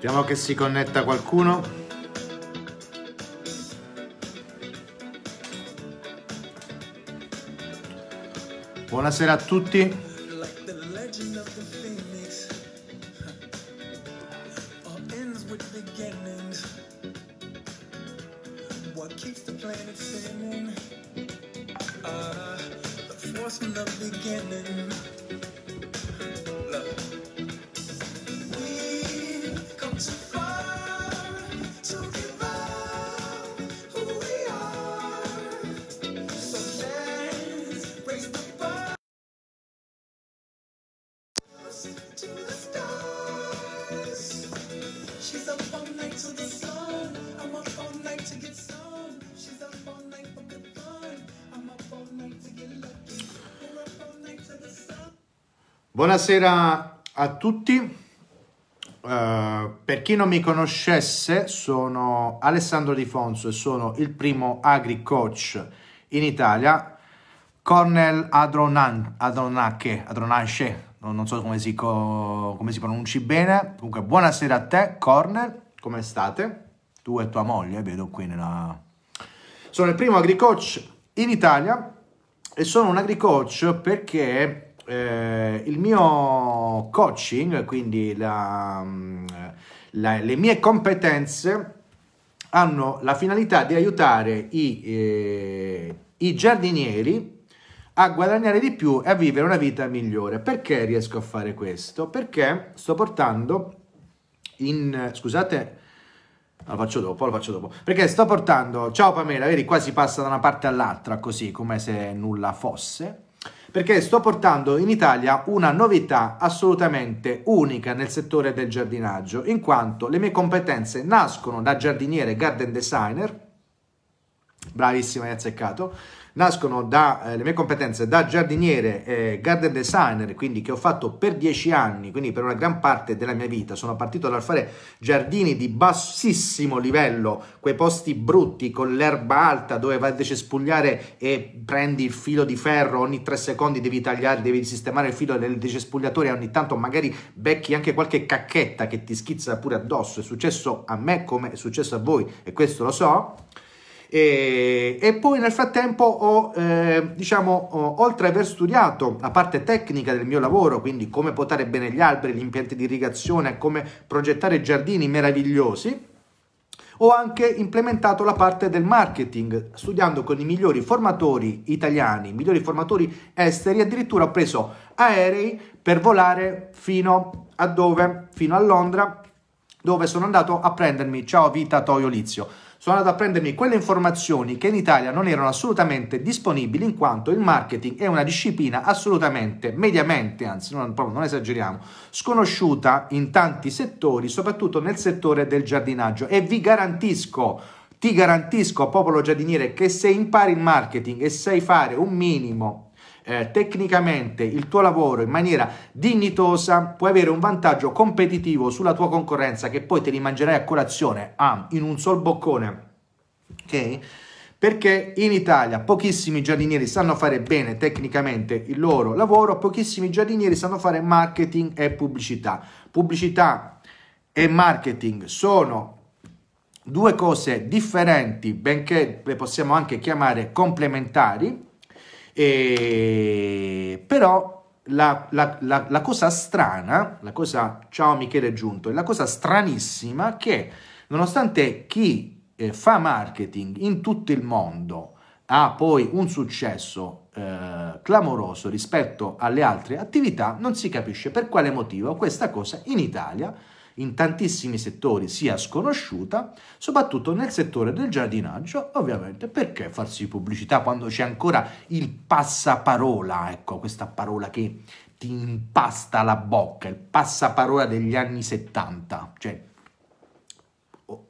Vediamo che si connetta qualcuno. Buonasera a tutti. Buonasera a tutti. Uh, per chi non mi conoscesse, sono Alessandro Di Fonso e sono il primo agri coach in Italia. Cornel Adronan, Adronache, Adronache, non, non, so come si, come si pronunci bene. Comunque, buonasera a te, Cornel, come state? Tu e tua moglie, eh, vedo qui nella... Sono il primo agri coach in Italia e sono un agri coach perché eh, il mio coaching, quindi la, mm, la, le mie competenze hanno la finalità di aiutare i, eh, i giardinieri a guadagnare di più e a vivere una vita migliore. Perché riesco a fare questo? Perché sto portando in... scusate, lo faccio dopo, lo faccio dopo. Perché sto portando... Ciao Pamela, vedi qua si passa da una parte all'altra così, come se nulla fosse perché sto portando in Italia una novità assolutamente unica nel settore del giardinaggio, in quanto le mie competenze nascono da giardiniere garden designer, bravissima hai azzeccato, nascono dalle eh, mie competenze da giardiniere, eh, garden designer, quindi che ho fatto per dieci anni, quindi per una gran parte della mia vita. Sono partito dal fare giardini di bassissimo livello, quei posti brutti con l'erba alta dove vai a decespugliare e prendi il filo di ferro, ogni tre secondi devi tagliare, devi sistemare il filo del decespugliatore e ogni tanto magari becchi anche qualche cacchetta che ti schizza pure addosso. È successo a me come è successo a voi e questo lo so. E, e poi nel frattempo ho, eh, diciamo, ho, oltre ad aver studiato la parte tecnica del mio lavoro, quindi come potare bene gli alberi, gli impianti di irrigazione, come progettare giardini meravigliosi, ho anche implementato la parte del marketing, studiando con i migliori formatori italiani, i migliori formatori esteri, addirittura ho preso aerei per volare fino a dove? Fino a Londra, dove sono andato a prendermi Ciao Vita Toio Lizio sono andato a prendermi quelle informazioni che in Italia non erano assolutamente disponibili in quanto il marketing è una disciplina assolutamente, mediamente, anzi non, proprio non esageriamo, sconosciuta in tanti settori, soprattutto nel settore del giardinaggio e vi garantisco ti garantisco, popolo giardiniere, che se impari il marketing e sai fare un minimo eh, tecnicamente il tuo lavoro in maniera dignitosa, puoi avere un vantaggio competitivo sulla tua concorrenza che poi te li mangerai a colazione ah, in un sol boccone. Ok? Perché in Italia pochissimi giardinieri sanno fare bene tecnicamente il loro lavoro, pochissimi giardinieri sanno fare marketing e pubblicità. Pubblicità e marketing sono due cose differenti, benché le possiamo anche chiamare complementari, e... Però la, la, la, la, cosa strana, la cosa, ciao Michele Giunto, la cosa stranissima è che nonostante chi eh, fa marketing in tutto il mondo ha poi un successo eh, clamoroso rispetto alle altre attività, non si capisce per quale motivo questa cosa in Italia in tantissimi settori sia sconosciuta, soprattutto nel settore del giardinaggio, ovviamente perché farsi pubblicità quando c'è ancora il passaparola, ecco questa parola che ti impasta la bocca, il passaparola degli anni 70, cioè oh,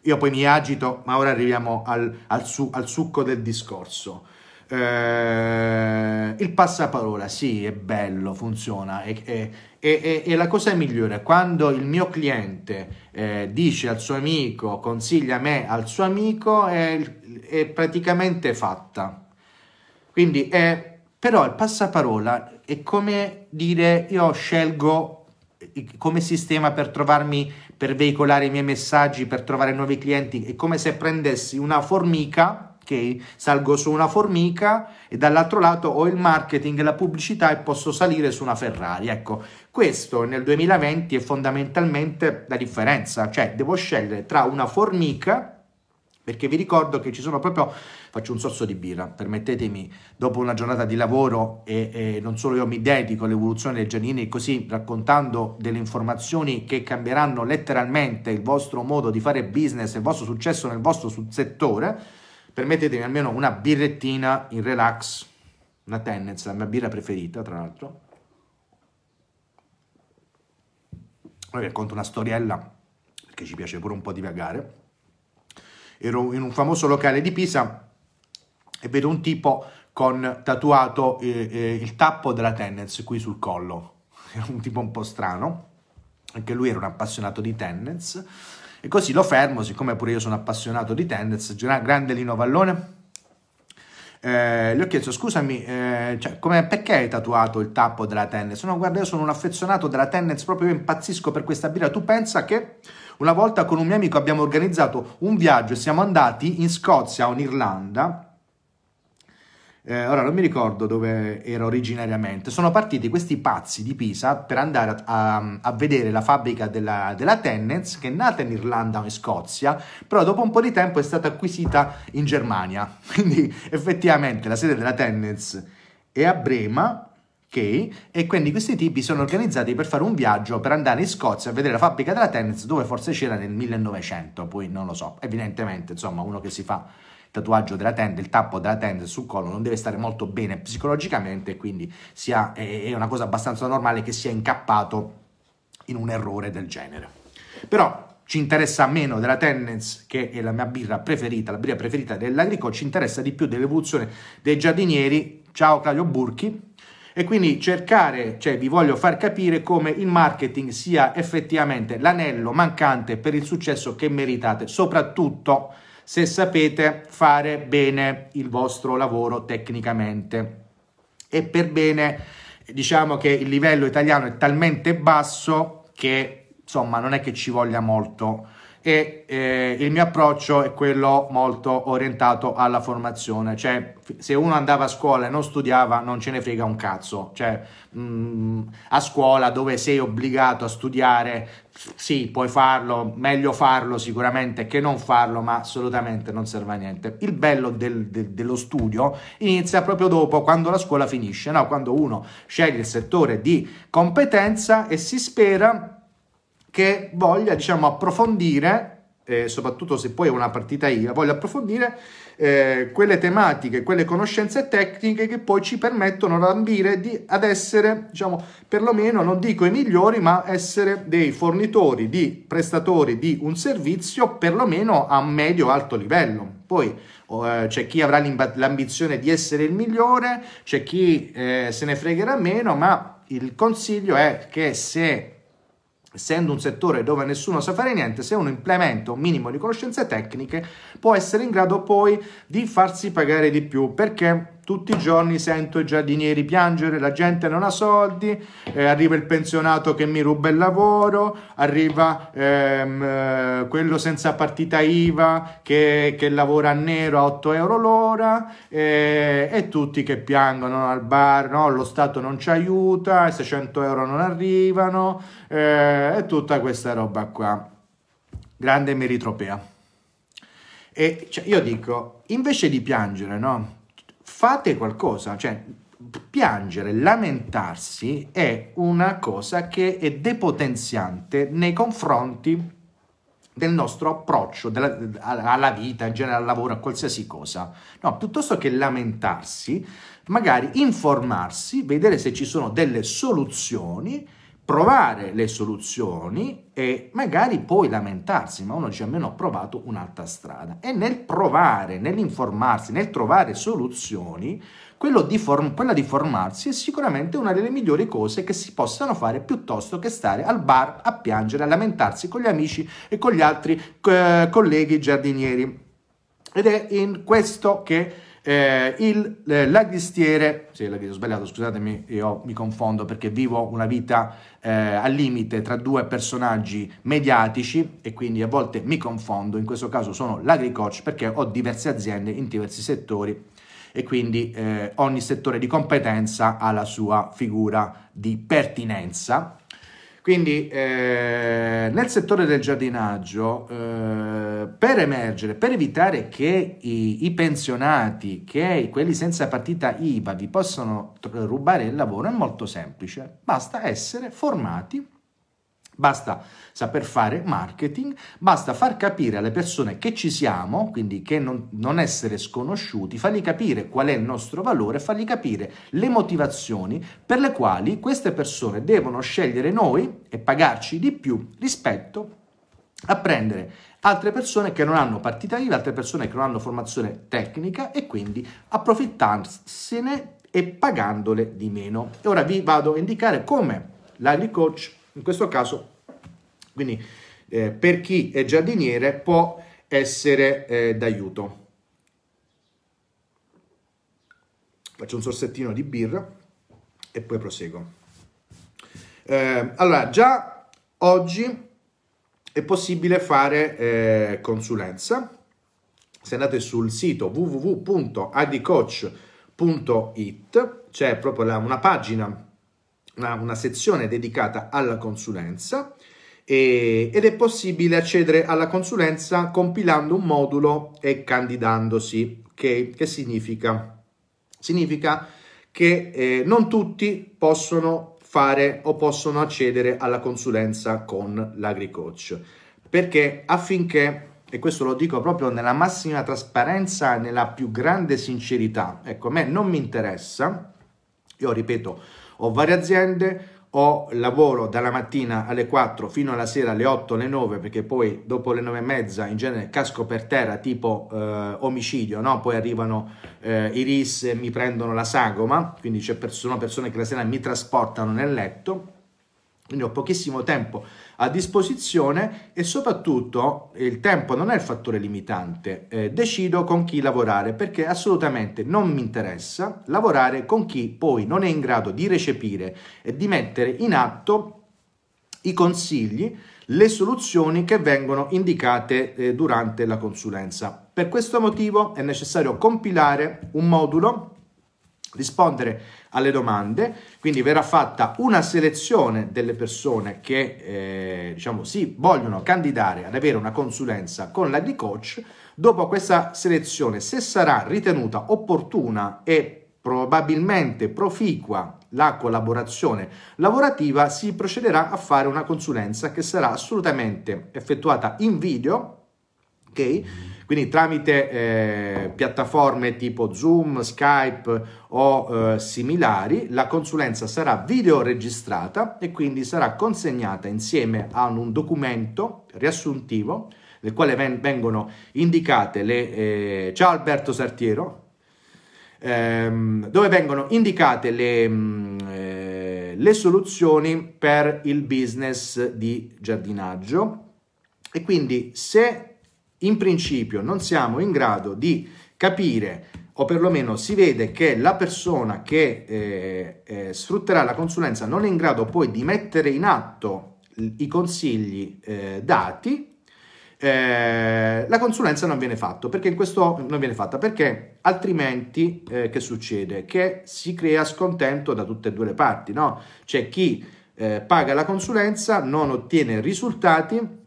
io poi mi agito, ma ora arriviamo al, al, su, al succo del discorso. Eh, il passaparola, sì, è bello, funziona, è, è, e, e, e, la cosa migliore, quando il mio cliente eh, dice al suo amico, consiglia me al suo amico, è, è praticamente fatta. Quindi è, però il passaparola è come dire io scelgo eh, come sistema per trovarmi, per veicolare i miei messaggi, per trovare nuovi clienti, è come se prendessi una formica ok? Salgo su una formica e dall'altro lato ho il marketing, la pubblicità e posso salire su una Ferrari, ecco. Questo nel 2020 è fondamentalmente la differenza, cioè devo scegliere tra una formica perché vi ricordo che ci sono proprio, faccio un sorso di birra, permettetemi, dopo una giornata di lavoro e, e non solo io mi dedico all'evoluzione dei giardini, così raccontando delle informazioni che cambieranno letteralmente il vostro modo di fare business, e il vostro successo nel vostro settore, permettetemi almeno una birrettina in relax, una Tennez, la mia birra preferita tra l'altro. Poi racconto una storiella, perché ci piace pure un po' divagare. Ero in un famoso locale di Pisa e vedo un tipo con tatuato eh, eh, il tappo della Tennez qui sul collo. Era un tipo un po' strano, anche lui era un appassionato di Tennez e così lo fermo, siccome pure io sono appassionato di tennis, grande Lino Vallone. Eh, gli ho chiesto scusami eh, cioè, come, perché hai tatuato il tappo della tennis no guarda io sono un affezionato della tennis proprio io impazzisco per questa birra tu pensa che una volta con un mio amico abbiamo organizzato un viaggio e siamo andati in Scozia o in Irlanda eh, ora non mi ricordo dove era originariamente. Sono partiti questi pazzi di Pisa per andare a, a, a vedere la fabbrica della, della Tennets, che è nata in Irlanda o in Scozia, però dopo un po' di tempo è stata acquisita in Germania. Quindi effettivamente la sede della Tennets è a Brema, Okay. E quindi questi tipi sono organizzati per fare un viaggio per andare in Scozia a vedere la fabbrica della Tennets dove forse c'era nel 1900, poi non lo so. Evidentemente, insomma, uno che si fa tatuaggio della tenda, il tappo della tenda sul collo non deve stare molto bene psicologicamente, quindi sia, è una cosa abbastanza normale che sia incappato in un errore del genere. Però ci interessa meno della Tennens, che è la mia birra preferita, la birra preferita dell'Agricò, ci interessa di più dell'evoluzione dei giardinieri, ciao Claudio Burchi, e quindi cercare, cioè vi voglio far capire come il marketing sia effettivamente l'anello mancante per il successo che meritate, soprattutto se sapete fare bene il vostro lavoro tecnicamente. E per bene diciamo che il livello italiano è talmente basso che insomma non è che ci voglia molto e eh, il mio approccio è quello molto orientato alla formazione, cioè se uno andava a scuola e non studiava non ce ne frega un cazzo, cioè mh, mm, a scuola dove sei obbligato a studiare, sì puoi farlo, meglio farlo sicuramente che non farlo, ma assolutamente non serve a niente. Il bello del, de, dello studio inizia proprio dopo, quando la scuola finisce, no? quando uno sceglie il settore di competenza e si spera che voglia diciamo, approfondire, eh, soprattutto se poi è una partita IVA, voglia approfondire eh, quelle tematiche, quelle conoscenze tecniche che poi ci permettono ambire di, ad essere, diciamo, perlomeno non dico i migliori, ma essere dei fornitori, di prestatori di un servizio perlomeno a medio-alto livello. Poi eh, c'è chi avrà l'ambizione di essere il migliore, c'è chi eh, se ne fregherà meno, ma il consiglio è che se essendo un settore dove nessuno sa fare niente, se uno implementa un minimo di conoscenze tecniche può essere in grado poi di farsi pagare di più perché tutti i giorni sento i giardinieri piangere, la gente non ha soldi, eh, arriva il pensionato che mi ruba il lavoro, arriva ehm, eh, quello senza partita IVA che, che, lavora a nero a 8 euro l'ora eh, e tutti che piangono al bar, no? lo Stato non ci aiuta, i 600 euro non arrivano eh, e tutta questa roba qua. Grande meritropea. E cioè, io dico, invece di piangere, no? fate qualcosa, cioè piangere, lamentarsi è una cosa che è depotenziante nei confronti del nostro approccio della, alla vita, in genere al lavoro, a qualsiasi cosa. No, piuttosto che lamentarsi, magari informarsi, vedere se ci sono delle soluzioni provare le soluzioni e magari poi lamentarsi, ma uno dice almeno ho provato un'altra strada. E nel provare, nell'informarsi, nel trovare soluzioni, di quella di formarsi è sicuramente una delle migliori cose che si possano fare piuttosto che stare al bar a piangere, a lamentarsi con gli amici e con gli altri eh, colleghi giardinieri. Ed è in questo che eh, il, eh, lagristiere, sì, ho sbagliato, scusatemi, io mi confondo perché vivo una vita eh, al limite tra due personaggi mediatici e quindi a volte mi confondo, in questo caso sono l'agricoach perché ho diverse aziende in diversi settori e quindi eh, ogni settore di competenza ha la sua figura di pertinenza quindi eh, nel settore del giardinaggio, eh, per emergere, per evitare che i, i, pensionati, che quelli senza partita IVA vi possano rubare il lavoro, è molto semplice, basta essere formati Basta saper fare marketing, basta far capire alle persone che ci siamo, quindi che non, non, essere sconosciuti, fargli capire qual è il nostro valore, fargli capire le motivazioni per le quali queste persone devono scegliere noi e pagarci di più rispetto a prendere altre persone che non hanno partita IVA, altre persone che non hanno formazione tecnica e quindi approfittarsene e pagandole di meno. E ora vi vado a indicare come l'Agri Coach in questo caso, quindi eh, per chi è giardiniere può essere eh, d'aiuto. Faccio un sorsettino di birra e poi proseguo. Eh, allora, già oggi è possibile fare eh, consulenza. Se andate sul sito www.adicoach.it c'è proprio la, una pagina una, una sezione dedicata alla consulenza e, ed è possibile accedere alla consulenza compilando un modulo e candidandosi. Okay? Che significa? Significa che eh, non tutti possono fare o possono accedere alla consulenza con l'agricoach perché affinché e questo lo dico proprio nella massima trasparenza e nella più grande sincerità ecco a me non mi interessa io ripeto ho varie aziende, ho lavoro dalla mattina alle 4 fino alla sera alle 8, alle 9, perché poi dopo le 9 e mezza in genere casco per terra tipo eh, omicidio, no? poi arrivano eh, i RIS e mi prendono la sagoma, quindi ci sono persone che la sera mi trasportano nel letto, quindi ho pochissimo tempo a disposizione e soprattutto il tempo non è il fattore limitante. Eh, decido con chi lavorare perché assolutamente non mi interessa lavorare con chi poi non è in grado di recepire e di mettere in atto i consigli, le soluzioni che vengono indicate eh, durante la consulenza. Per questo motivo è necessario compilare un modulo rispondere alle domande, quindi verrà fatta una selezione delle persone che eh, diciamo, si vogliono candidare ad avere una consulenza con Coach, Dopo questa selezione, se sarà ritenuta opportuna e probabilmente proficua la collaborazione lavorativa, si procederà a fare una consulenza che sarà assolutamente effettuata in video ok? Quindi tramite eh, piattaforme tipo Zoom, Skype o eh, similari, la consulenza sarà videoregistrata e quindi sarà consegnata insieme a un documento riassuntivo nel quale vengono indicate le... Eh, ciao Alberto Sartiero, ehm, dove vengono indicate le... Mm, eh, le soluzioni per il business di giardinaggio e quindi se in principio non siamo in grado di capire o perlomeno si vede che la persona che eh, eh, sfrutterà la consulenza non è in grado poi di mettere in atto i consigli eh, dati, eh, la consulenza non viene, fatto perché in questo, non viene fatta perché altrimenti eh, che succede? Che si crea scontento da tutte e due le parti, no? C'è chi eh, paga la consulenza, non ottiene risultati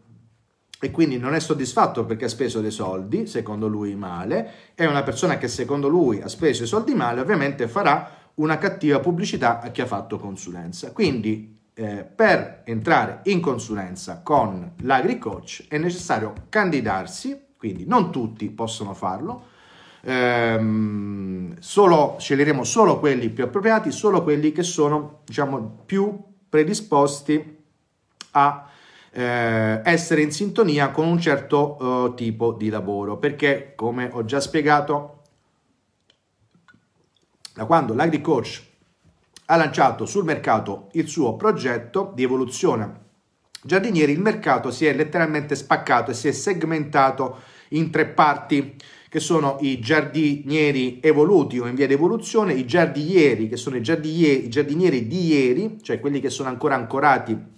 e quindi non è soddisfatto perché ha speso dei soldi, secondo lui male, è una persona che secondo lui ha speso i soldi male, ovviamente farà una cattiva pubblicità a chi ha fatto consulenza. Quindi eh, per entrare in consulenza con l'AgriCoach è necessario candidarsi, quindi non tutti possono farlo, ehm, solo, sceglieremo solo quelli più appropriati, solo quelli che sono diciamo, più predisposti a eh, essere in sintonia con un certo eh, tipo di lavoro, perché come ho già spiegato, da quando l'AgriCoach ha lanciato sul mercato il suo progetto di evoluzione giardinieri, il mercato si è letteralmente spaccato e si è segmentato in tre parti che sono i giardinieri evoluti o in via di evoluzione, i giardinieri che sono i giardinieri, i giardinieri di ieri, cioè quelli che sono ancora ancorati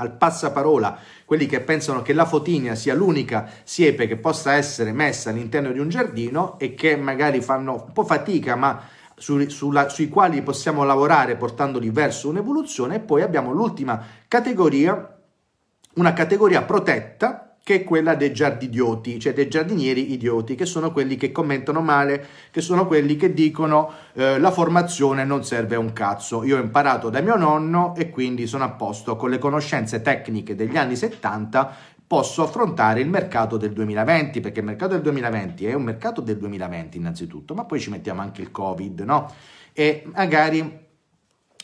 al passaparola quelli che pensano che la fotinia sia l'unica siepe che possa essere messa all'interno di un giardino e che magari fanno un po' fatica ma su, sulla, sui quali possiamo lavorare portandoli verso un'evoluzione e poi abbiamo l'ultima categoria, una categoria protetta che è quella dei giardidioti, cioè dei giardinieri idioti, che sono quelli che commentano male, che sono quelli che dicono eh, la formazione non serve a un cazzo. Io ho imparato da mio nonno e quindi sono a posto con le conoscenze tecniche degli anni 70 posso affrontare il mercato del 2020, perché il mercato del 2020 è un mercato del 2020 innanzitutto, ma poi ci mettiamo anche il Covid, no? E magari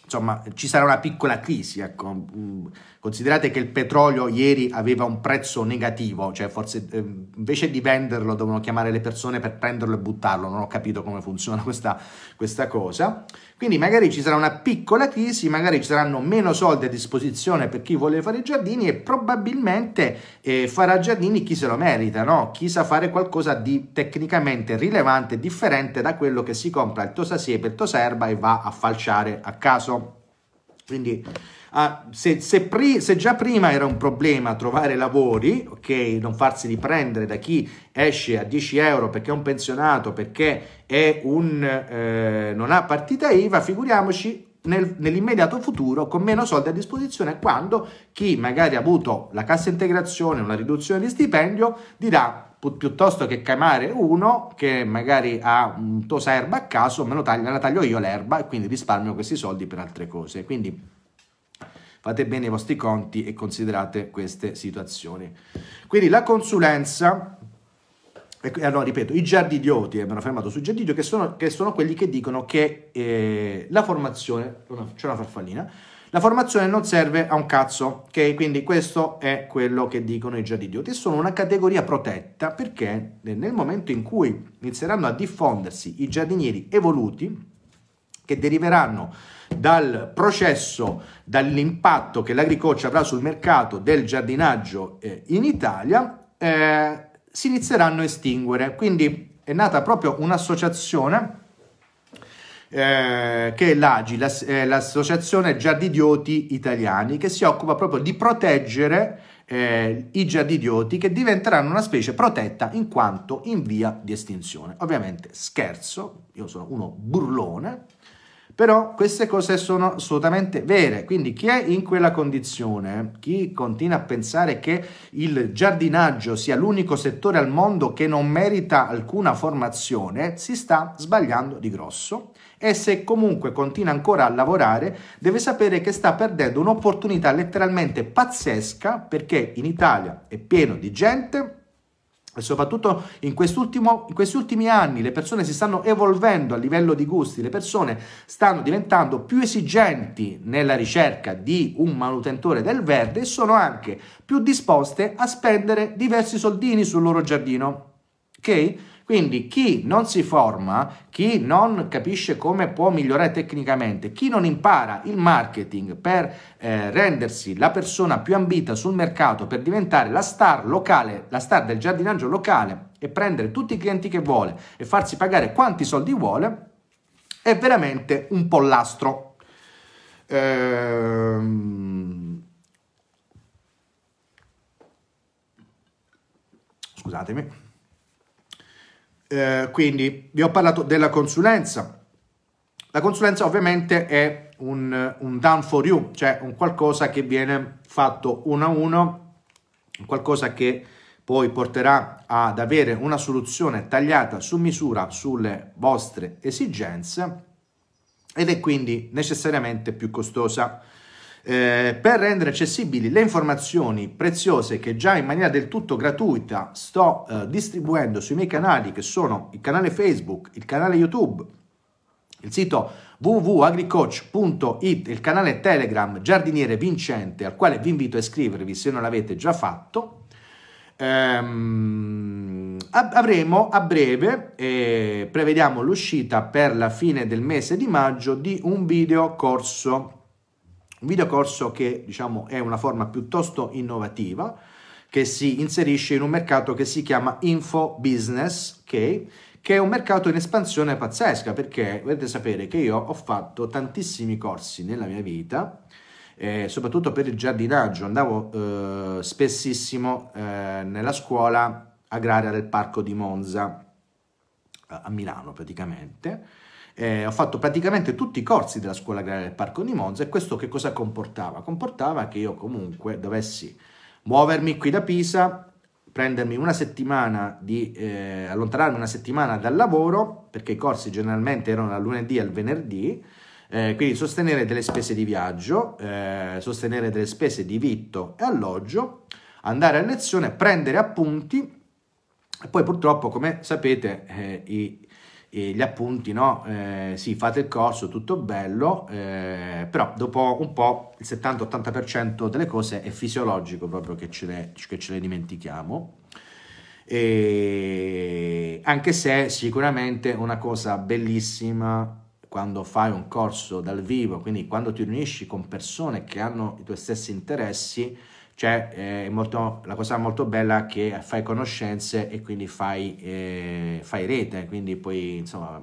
insomma, ci sarà una piccola crisi. Ecco. Mm, considerate che il petrolio ieri aveva un prezzo negativo, cioè forse eh, invece di venderlo devono chiamare le persone per prenderlo e buttarlo. Non ho capito come funziona questa, questa cosa. Quindi magari ci sarà una piccola crisi, magari ci saranno meno soldi a disposizione per chi vuole fare i giardini e probabilmente eh, farà giardini chi se lo merita, no? chi sa fare qualcosa di tecnicamente rilevante, differente da quello che si compra il tosasiepe, il toserba e va a falciare a caso. Quindi ah, se, se, pri, se, già prima era un problema trovare lavori, ok, non farsi riprendere da chi esce a 10 euro perché è un pensionato, perché un, eh, non ha partita IVA, figuriamoci nel, nell'immediato futuro con meno soldi a disposizione quando chi magari ha avuto la cassa integrazione, una riduzione di stipendio dirà piuttosto che chiamare uno che magari ha un tosa erba a caso, me, taglio, me la taglio io l'erba e quindi risparmio questi soldi per altre cose. Quindi fate bene i vostri conti e considerate queste situazioni. Quindi la consulenza, allora ripeto, i giardidioti, eh, mi hanno fermato sui giardidioti, che sono, che sono quelli che dicono che eh, la formazione, c'è una farfallina, la formazione non serve a un cazzo, ok? Quindi questo è quello che dicono i giardini idioti. Sono una categoria protetta perché nel momento in cui inizieranno a diffondersi i giardinieri evoluti, che deriveranno dal processo, dall'impatto che l'agricoltura avrà sul mercato del giardinaggio eh, in Italia, eh, si inizieranno a estinguere. Quindi è nata proprio un'associazione eh, che è l'AGI, l'ass- eh, l'Associazione Giardidioti Italiani, che si occupa proprio di proteggere eh, i giardidioti che diventeranno una specie protetta in quanto in via di estinzione. Ovviamente scherzo, io sono uno burlone, però queste cose sono assolutamente vere, quindi chi è in quella condizione, chi continua a pensare che il giardinaggio sia l'unico settore al mondo che non merita alcuna formazione, si sta sbagliando di grosso e se comunque continua ancora a lavorare deve sapere che sta perdendo un'opportunità letteralmente pazzesca perché in Italia è pieno di gente e soprattutto in, in, questi ultimi anni le persone si stanno evolvendo a livello di gusti, le persone stanno diventando più esigenti nella ricerca di un manutentore del verde e sono anche più disposte a spendere diversi soldini sul loro giardino. Ok? Quindi chi non si forma, chi non capisce come può migliorare tecnicamente, chi non impara il marketing per eh, rendersi la persona più ambita sul mercato, per diventare la star locale, la star del giardinaggio locale e prendere tutti i clienti che vuole e farsi pagare quanti soldi vuole, è veramente un pollastro. Ehm... Scusatemi. Eh, quindi vi ho parlato della consulenza. La consulenza ovviamente è un, un down for you, cioè un qualcosa che viene fatto uno a uno, qualcosa che poi porterà ad avere una soluzione tagliata su misura sulle vostre esigenze ed è quindi necessariamente più costosa eh, per rendere accessibili le informazioni preziose che già in maniera del tutto gratuita sto eh, distribuendo sui miei canali che sono il canale Facebook, il canale YouTube, il sito www.agricoach.it, il canale Telegram Giardiniere Vincente al quale vi invito a iscrivervi se non l'avete già fatto. Ehm, avremo a breve, eh, prevediamo l'uscita per la fine del mese di maggio di un video corso un videocorso che diciamo, è una forma piuttosto innovativa che si inserisce in un mercato che si chiama info business, okay? che è un mercato in espansione pazzesca perché dovete sapere che io ho fatto tantissimi corsi nella mia vita, eh, soprattutto per il giardinaggio, andavo eh, spessissimo eh, nella scuola agraria del parco di Monza a Milano praticamente eh, ho fatto praticamente tutti i corsi della scuola agraria del Parco di Monza e questo che cosa comportava? Comportava che io comunque dovessi muovermi qui da Pisa, prendermi una settimana di eh, allontanarmi una settimana dal lavoro, perché i corsi generalmente erano dal lunedì al venerdì. Eh, quindi sostenere delle spese di viaggio, eh, sostenere delle spese di vitto e alloggio, andare a lezione, prendere appunti. E poi purtroppo, come sapete, eh, i eh, gli appunti, no? Eh, sì, fate il corso, tutto bello, eh, però dopo un po' il 70-80% delle cose è fisiologico proprio che ce le, che ce le dimentichiamo. E anche se sicuramente una cosa bellissima quando fai un corso dal vivo, quindi quando ti riunisci con persone che hanno i tuoi stessi interessi, cioè eh, è molto, la cosa molto bella è che fai conoscenze e quindi fai, eh, fai rete, quindi poi insomma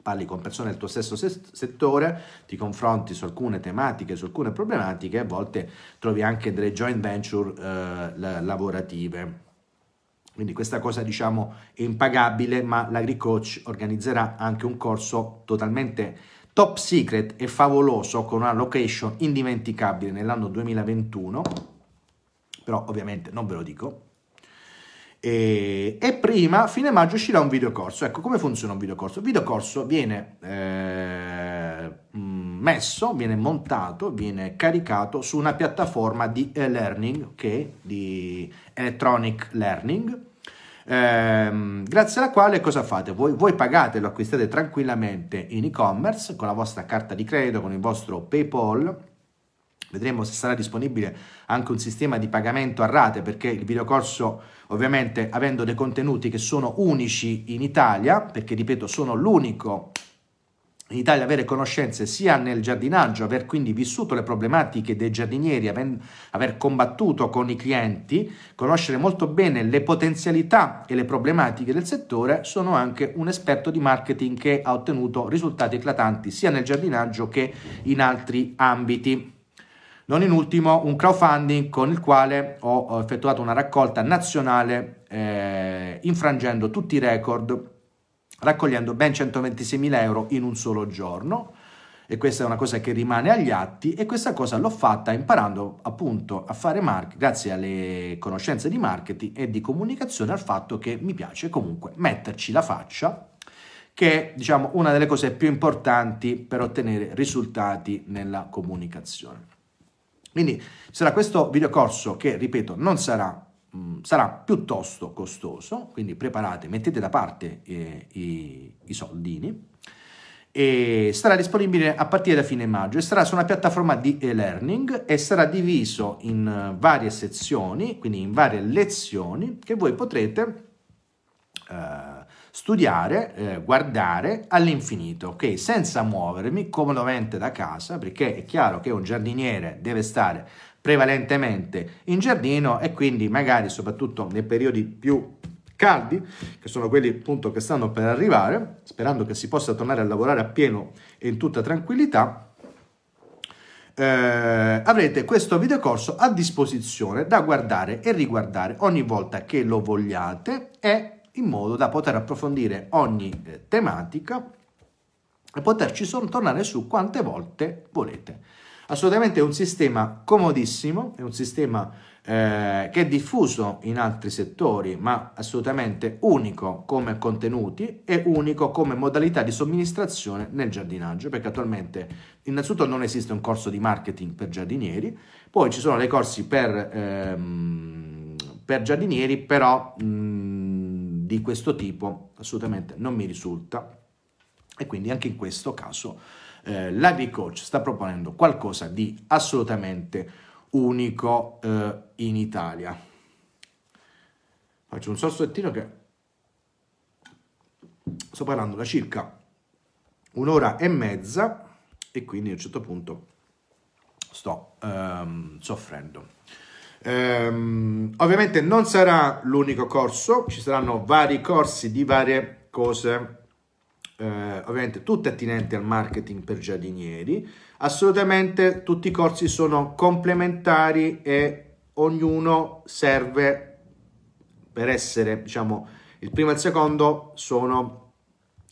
parli con persone del tuo stesso settore, ti confronti su alcune tematiche, su alcune problematiche, a volte trovi anche delle joint venture eh, lavorative. Quindi questa cosa diciamo è impagabile, ma l'AgriCoach organizzerà anche un corso totalmente Top Secret e favoloso con una location indimenticabile nell'anno 2021, però ovviamente non ve lo dico. E, e prima, fine maggio, uscirà un videocorso. Ecco, come funziona un videocorso? Il videocorso viene eh, mm, messo, viene montato, viene caricato su una piattaforma di e-learning, eh, ok? Di electronic learning, ehm, grazie alla quale cosa fate? Voi, voi pagate, lo acquistate tranquillamente in e-commerce con la vostra carta di credito, con il vostro PayPal. Vedremo se sarà disponibile anche un sistema di pagamento a rate perché il videocorso ovviamente avendo dei contenuti che sono unici in Italia, perché ripeto sono l'unico in Italia avere conoscenze sia nel giardinaggio, aver quindi vissuto le problematiche dei giardinieri, aver, combattuto con i clienti, conoscere molto bene le potenzialità e le problematiche del settore, sono anche un esperto di marketing che ha ottenuto risultati eclatanti sia nel giardinaggio che in altri ambiti. Non in ultimo un crowdfunding con il quale ho effettuato una raccolta nazionale eh, infrangendo tutti i record raccogliendo ben 126.000 euro in un solo giorno e questa è una cosa che rimane agli atti e questa cosa l'ho fatta imparando appunto a fare marketing grazie alle conoscenze di marketing e di comunicazione al fatto che mi piace comunque metterci la faccia che è diciamo una delle cose più importanti per ottenere risultati nella comunicazione. Quindi sarà questo videocorso che ripeto non sarà Mm, sarà piuttosto costoso, quindi preparate, mettete da parte eh, i, i soldini e sarà disponibile a partire da fine maggio e sarà su una piattaforma di e-learning e sarà diviso in eh, varie sezioni, quindi in varie lezioni che voi potrete eh, studiare, eh, guardare all'infinito, ok? Senza muovermi comodamente da casa, perché è chiaro che un giardiniere deve stare prevalentemente in giardino e quindi magari soprattutto nei periodi più caldi, che sono quelli appunto che stanno per arrivare, sperando che si possa tornare a lavorare a pieno e in tutta tranquillità, eh, avrete questo videocorso a disposizione da guardare e riguardare ogni volta che lo vogliate e in modo da poter approfondire ogni eh, tematica e poterci tornare su quante volte volete. Assolutamente è un sistema comodissimo, è un sistema eh, che è diffuso in altri settori, ma assolutamente unico come contenuti e unico come modalità di somministrazione nel giardinaggio, perché attualmente innanzitutto non esiste un corso di marketing per giardinieri, poi ci sono dei corsi per, ehm, per giardinieri, però mh, di questo tipo assolutamente non mi risulta e quindi anche in questo caso eh, l'AV sta proponendo qualcosa di assolutamente unico eh, in Italia. Faccio un sospettino che sto parlando da circa un'ora e mezza e quindi a un certo punto sto ehm, soffrendo. Ehm, ovviamente non sarà l'unico corso, ci saranno vari corsi di varie cose eh, ovviamente tutte attinenti al marketing per giardinieri. Assolutamente tutti i corsi sono complementari e ognuno serve per essere, diciamo, il primo e il secondo sono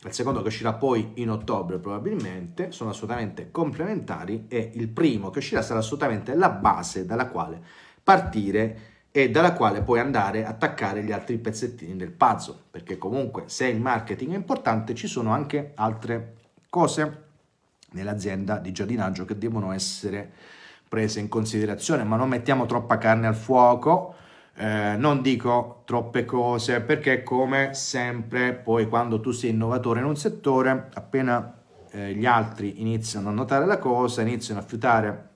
il secondo che uscirà poi in ottobre probabilmente, sono assolutamente complementari e il primo che uscirà sarà assolutamente la base dalla quale partire e dalla quale puoi andare a attaccare gli altri pezzettini del puzzle, perché comunque se il marketing è importante ci sono anche altre cose nell'azienda di giardinaggio che devono essere prese in considerazione, ma non mettiamo troppa carne al fuoco, eh, non dico troppe cose, perché come sempre poi quando tu sei innovatore in un settore, appena eh, gli altri iniziano a notare la cosa, iniziano a fiutare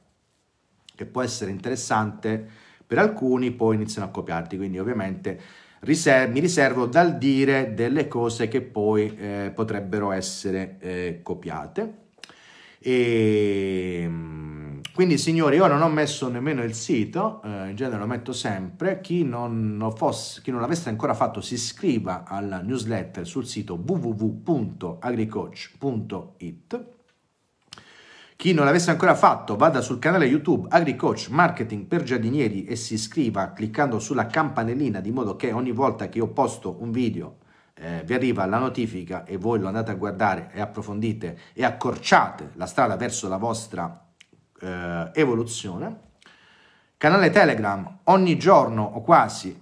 che può essere interessante, per alcuni, poi iniziano a copiarti, quindi ovviamente riser- mi riservo dal dire delle cose che poi eh, potrebbero essere eh, copiate. E ehm, quindi signori, io non ho messo nemmeno il sito, eh, in genere lo metto sempre, chi non, fosse, chi non l'avesse ancora fatto si iscriva alla newsletter sul sito www.agricoach.it chi non l'avesse ancora fatto vada sul canale YouTube AgriCoach Marketing per Giardinieri e si iscriva cliccando sulla campanellina di modo che ogni volta che io posto un video eh, vi arriva la notifica e voi lo andate a guardare e approfondite e accorciate la strada verso la vostra eh, evoluzione. Canale Telegram ogni giorno o quasi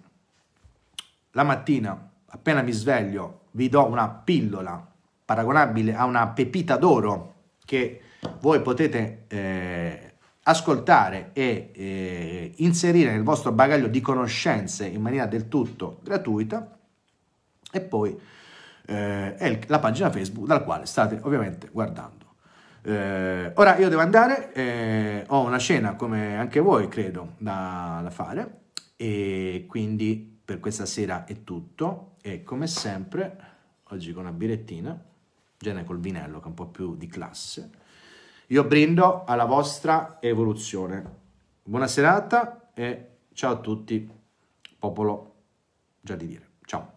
la mattina appena mi sveglio vi do una pillola paragonabile a una pepita d'oro che voi potete eh, ascoltare e eh, inserire nel vostro bagaglio di conoscenze in maniera del tutto gratuita e poi eh, è la pagina Facebook dalla quale state ovviamente guardando. Eh, ora io devo andare, eh, ho una cena come anche voi credo da, da fare e quindi per questa sera è tutto e come sempre oggi con una birettina, genere col vinello che è un po' più di classe io brindo alla vostra evoluzione. Buona serata e ciao a tutti, popolo già di dire. Ciao.